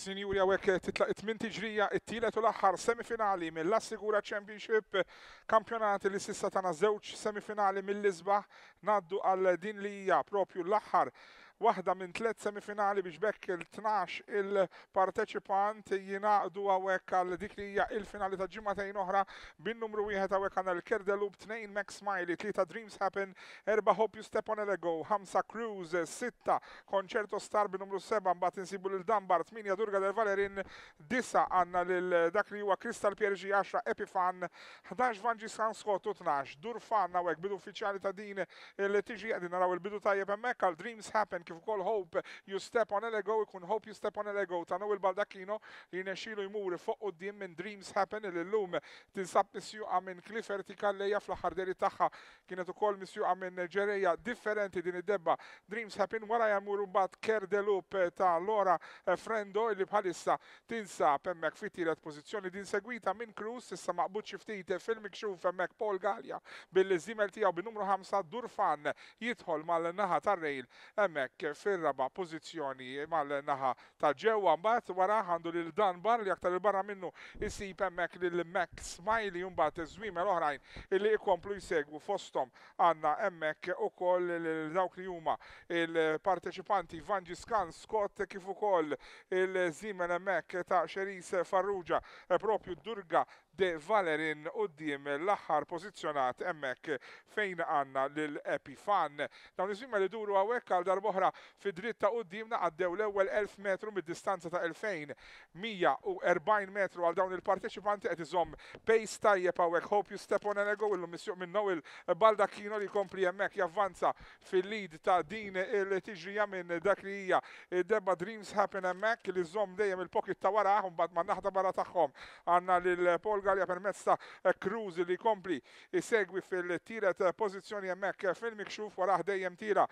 Sinjuri għawek eh, titlaq it-tmin tiġrija it-tielet u l-axħar semifinali mill assigura Sigura Championship eh, kampjonati li sissa tana żewġ semifinali mill lisba naddu għal din li hija propju l-axħar waħda minn tliet semifinali biex bekk il-12 il-parteċipant jinaqdu għawek għal dik li hija il-finali ta' ġimgħatejn oħra bin numru wieħed għawek għan l-Kerdelub 2 Max Smiley, 3 Dreams Happen, 4 Hope You Step on a Lego, 5 Cruise, 6 Concerto Star bin numru 7 mbagħad insibu l Dambar, 8 Durga del Valerin, 9 għanna l dak li huwa Crystal Pierġi 10 Epifan, 11 Vanġi San Scott u 12 Durfan għawek bidu uffiċjali ta' din il tiġi qegħdin naraw il-bidu ta' hemmhekk għal Dreams Happen kif ukoll Hope you step on Elego ikun Hope you step on Elego ta' Noel baldakino li nexilu jmur fuq qudiem minn Dreams Happen li llum tinsab misjuqa minn Clifford Vertical lejja fl-ħarderi tagħha kienet ukoll misju minn ġereja differenti din id-debba Dreams Happen wara jmur mbagħad Ker Delup eh, ta' Lora eh, Frendo li bħalissa tinsab hemmhekk fit tielet pożizzjoni din segwita minn Cruz issa maqbud xi ftit eh, fil-mikxuf hemmhekk Paul Gallia bil-żimel tiegħu bin-numru 5 Durfan jidħol mal-naħa tar-rejl hemmhekk Becker fil-raba pozizjoni mal-naħa ta' ġewwa mbagħad wara għandu lil bar li aktar il-barra minnu isib hemmhekk lil Mac Smiley mbagħad iż-żwiemel oħrajn li jkomplu jsegwu fosthom għandna hemmhekk ukoll dawk li huma il-parteċipanti Van Scan Scott kif ukoll il-żimen hemmhekk ta' Xeris Farrugia eh, propju Durga de Valerin u dim l-axar pozizjonat emmek fejn għanna l-Epifan. Dawn iżimma li duru għawek għal darboħra fi dritta u dimna għaddew l-ewel 1000 metru mid-distanza ta' 2140 metru għal dawn il-parteċipanti għed iżom pace tajjeb għawek hope you step on and go illum misjuq minnaw il-balda kino li kompli emmek javvanza fil-lead ta' din il-tiġrija minn dak li hija debba Dreams Happen emmek li zom dejjem il-pocket ta' wara għum bad ma naħda barra tagħhom għanna lil polga Portugalja permezz ta' eh, Cruz li kompli eh, segwi fil tiret ta' eh, pozizjoni hemmhekk fil-mikxuf wara dejjem tira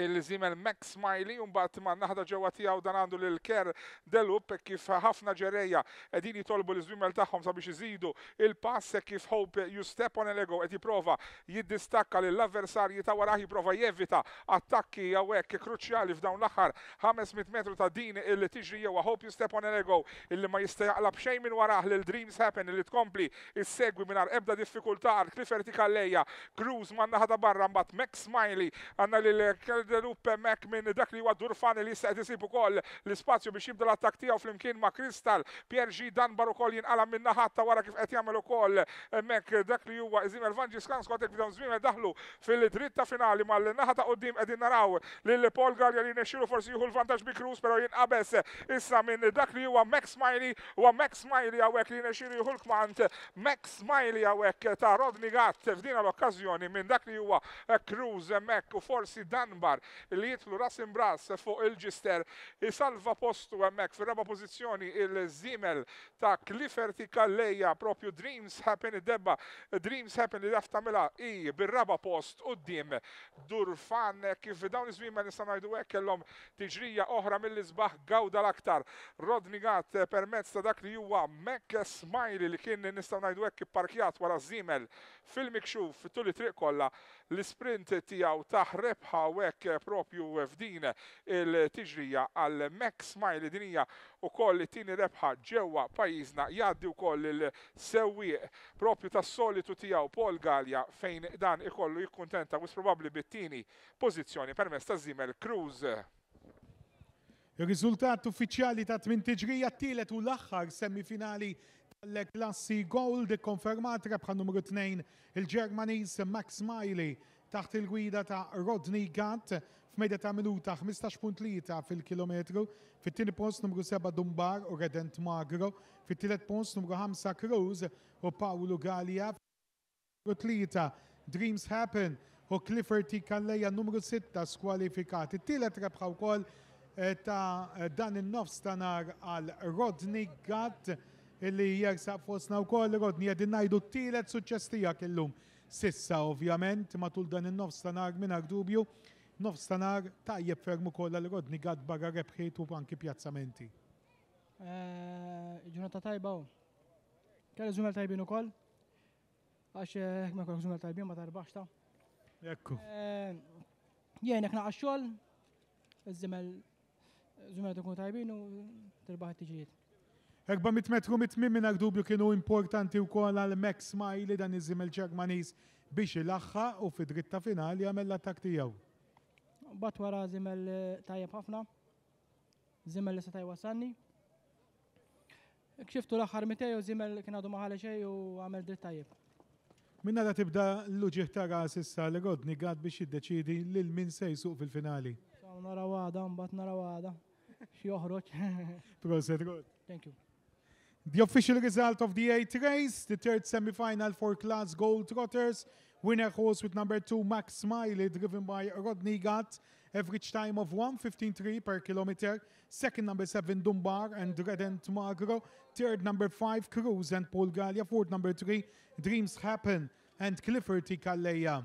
il-żimel Max Smiley un bat ma naħda ġewa tijaw dan għandu l-ker delup kif ħafna ġereja edin jitolbu l-żimel taħħom sabiex iżidu il-pass e kif Hope you step on l-ego ed jiprofa jiddistakka l-avversarji ta' waraħ jiprofa jevita attakki jawek kruċjali f'dawn l-axar 500 metru ta' din il tiġri jew Hope you step on l-ego illi ma jistajaqlab xejn minn warah, l Dreams Happen illi tkompli il segwi minn ebda diffikultar Clifford tikallejja Cruz man naħda barra mbagħad Max Smiley għandna lil delup mek minn dak li għaddur fan li jista' tisib ukoll l-ispazju biex jibda l-attak tiegħu flimkien ma' Kristal, Pier G. Danbar ukoll jinqala minna naħatta wara kif qed jagħmel ukoll mek dak li huwa il Vanġis Skans skont hekk dawn żmien daħlu fil-dritta finali mal-naħa ta' qudiem qegħdin naraw lil Paul Galja li nexxielu forsi juhu l-vantaġġ bi Cruz però jinqabes issa minn dak li huwa Max Smiley huwa Max Smiley hawnhekk li nexxielu juhu l-kmant Max Smiley hawnhekk ta' Rodni Gatt f'din l-okkażjoni minn dak li huwa Cruz mek u forsi Danbar aħjar li jitlu ras imbras fuq il-ġister jisalva postu hemmhekk fil raba pożizzjoni il zimel ta' Clifferti Kalleja propju Dreams Happen id-debba Dreams Happen li lafta mela i bir-raba post d-dim Durfan kif dawn iż-żmien nistgħu ngħidu hekk kellhom tiġrija oħra mill-isbaħ gawda l-aktar. Rodni Gat permezz ta' dak li huwa Mek Smiley li kien nistgħu ngħidu hekk ipparkjat wara żimel fil-mikxuf tul triq kollha l-isprint tiegħu taħrebħa hekk hekk propju f'din il-tiġrija għal Max Smiley dinija u koll it-tini rebħa ġewwa pajjiżna u wkoll il-sewwieq propju tas-solitu tiegħu Paul Gallia fejn dan ikollu jikkuntenta wis probabbli bit-tieni pożizzjoni permezz ta' Zimel Cruz. Il-riżultat uffiċjali ta' tmin tiġrija t-tielet u l-aħħar semifinali tal-klassi Gold konfermat rebħa numru 2 il-Ġermaniż Max Smiley taħt il-gwida ta' Rodney Gatt f'medja ta' minuta 15.3 fil-kilometru, fit-tieni post numru 7 Dumbar u Redent Magro, fit-tielet post numru 5 Cruz u Paolo Gallia, numru 3 Dreams Happen u Clifford T. Kalleja numru 6 skwalifikat. It-tielet rebħa wkoll eh, ta' dan il-nofs tanar għal Rodney Gatt illi jersaq fosna u koll Rodney għedin najdu t tilet suċċestija kellum. Sissa ovvjament matul dan il-nofstanar minna dubju, nofstanar tajjeb fermu kolla li rodni għad barra rebħiet u anki pjazzamenti. Eh, Ġunata tajba u. Kelli zumel eh, eh, tajbin u koll. Għax ma kollok zumel tajbin ma tarbaxta? ta. Ekku. Jien ekna għaxxol, zumel zumel tajbin u tarbaħ t Ekba mitmetru mitmim minna dubju kienu importanti u kol għal Max Smiley dan iż-żimel ġermanis biex il-axħa u fi dritta finali għamel l-attak tijaw. Bat wara zimel eh, tajab ħafna, zimel li setaj wasanni. Kxiftu l-axħar mitej u zimel kien għadu maħal xej u għamel dritt tajab. Minna da tibda l-uġiħ tara sissa li godni għad biex jiddeċidi lil min sej suq fil-finali. Nara għada, mbat nara Xie uħroċ. Proset, Thank you. The official result of the eighth race, the third semi-final for Class Gold Trotters. Winner horse with number two, Max Smiley, driven by Rodney Gatt. Average time of 1.15.3 per kilometer. Second, number seven, Dunbar and Redent Magro. Third, number five, Cruz and Paul Gallia. Fourth, number three, Dreams Happen and Clifford Ticaleya.